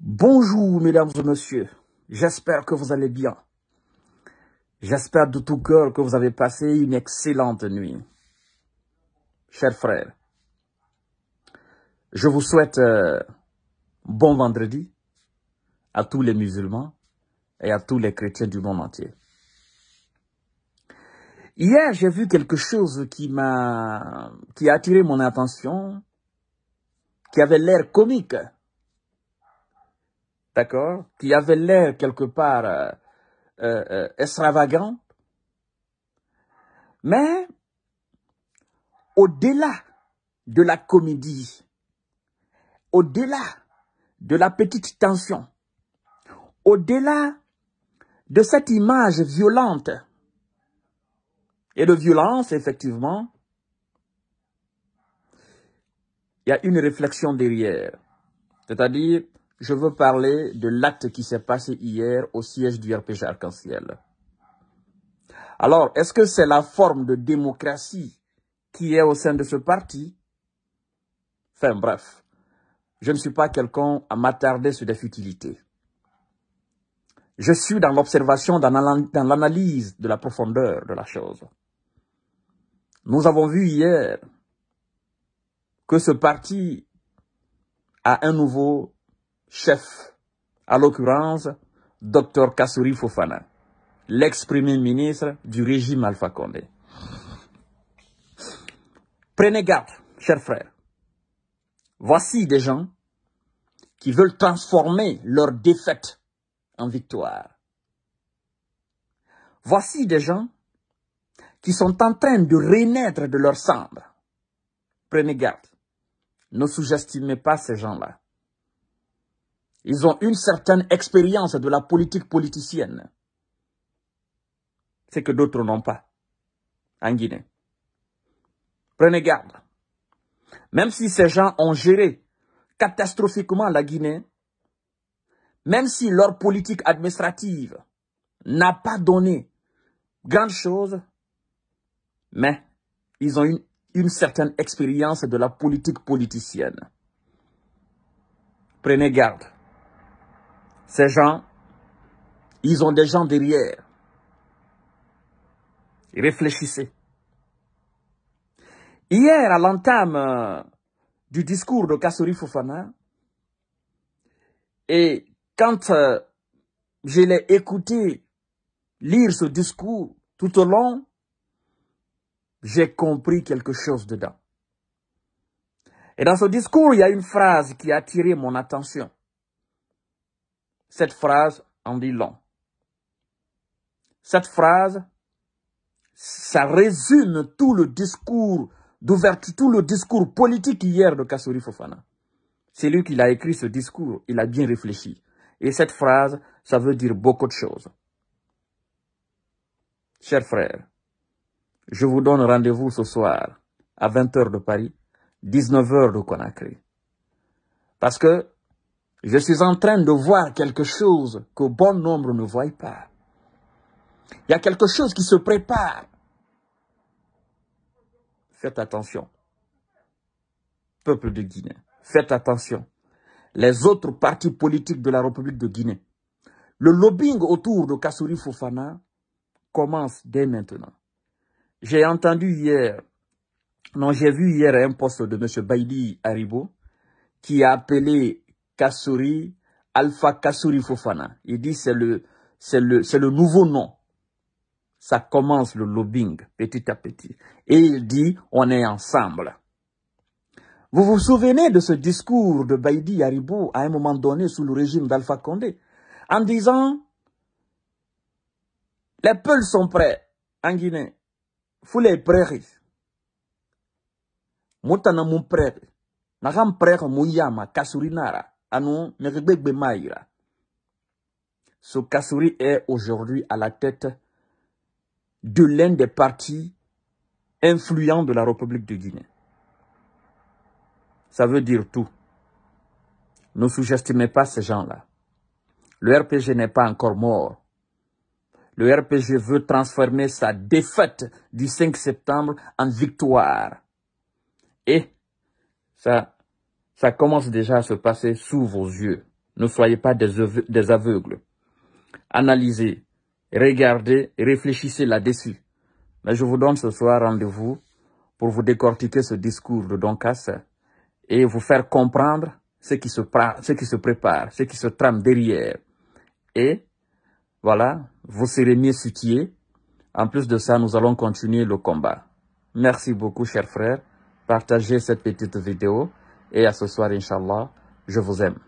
Bonjour mesdames et messieurs, j'espère que vous allez bien. J'espère de tout cœur que vous avez passé une excellente nuit. Chers frères, je vous souhaite euh, bon vendredi à tous les musulmans et à tous les chrétiens du monde entier. Hier, j'ai vu quelque chose qui m'a, qui a attiré mon attention, qui avait l'air comique d'accord, qui avait l'air quelque part euh, euh, euh, extravagant. Mais au-delà de la comédie, au-delà de la petite tension, au-delà de cette image violente et de violence, effectivement, il y a une réflexion derrière. C'est-à-dire, je veux parler de l'acte qui s'est passé hier au siège du RPG Arc-en-Ciel. Alors, est-ce que c'est la forme de démocratie qui est au sein de ce parti Enfin bref, je ne suis pas quelqu'un à m'attarder sur des futilités. Je suis dans l'observation, dans l'analyse de la profondeur de la chose. Nous avons vu hier que ce parti a un nouveau chef, à l'occurrence, Dr Kassouri Fofana, l'ex-premier ministre du régime Alpha Condé. Prenez garde, chers frères. Voici des gens qui veulent transformer leur défaite en victoire. Voici des gens qui sont en train de renaître de leur cendre. Prenez garde. Ne sous-estimez pas ces gens-là. Ils ont une certaine expérience de la politique politicienne. C'est que d'autres n'ont pas en Guinée. Prenez garde. Même si ces gens ont géré catastrophiquement la Guinée, même si leur politique administrative n'a pas donné grand chose, mais ils ont une, une certaine expérience de la politique politicienne. Prenez garde. Ces gens, ils ont des gens derrière. Réfléchissez. Hier, à l'entame euh, du discours de Kassori Fofana, et quand euh, je l'ai écouté lire ce discours tout au long, j'ai compris quelque chose dedans. Et dans ce discours, il y a une phrase qui a attiré mon attention. Cette phrase en dit long. Cette phrase, ça résume tout le discours d'ouverture, tout le discours politique hier de Kassouri Fofana. C'est lui qui l'a écrit ce discours, il a bien réfléchi. Et cette phrase, ça veut dire beaucoup de choses. Chers frères, je vous donne rendez-vous ce soir à 20h de Paris, 19h de Conakry. Parce que je suis en train de voir quelque chose que bon nombre ne voient pas. Il y a quelque chose qui se prépare. Faites attention. Peuple de Guinée, faites attention. Les autres partis politiques de la République de Guinée, le lobbying autour de Kassouri Fofana commence dès maintenant. J'ai entendu hier, non, j'ai vu hier un poste de M. Baidi Haribo qui a appelé Kassouri, Alpha Kassouri Fofana. Il dit c'est le, c'est le, nouveau nom. Ça commence le lobbying petit à petit. Et il dit on est ensemble. Vous vous souvenez de ce discours de Baïdi Yaribou à un moment donné sous le régime d'Alpha Condé en disant les Peuls sont prêts en Guinée. les prairies. Moutana mon Nagam yama Kassouri Nara. Anou Bemaïra, ce Kassouri est aujourd'hui à la tête de l'un des partis influents de la République de Guinée. Ça veut dire tout. Ne sous-estimez pas ces gens-là. Le RPG n'est pas encore mort. Le RPG veut transformer sa défaite du 5 septembre en victoire. Et ça, ça commence déjà à se passer sous vos yeux. Ne soyez pas des aveugles. Analysez, regardez, réfléchissez là-dessus. Mais je vous donne ce soir rendez-vous pour vous décortiquer ce discours de Don et vous faire comprendre ce qui se, ce qui se prépare, ce qui se trame derrière. Et voilà, vous serez mieux situés. En plus de ça, nous allons continuer le combat. Merci beaucoup, chers frères. Partagez cette petite vidéo et à ce soir, Inch'Allah. Je vous aime.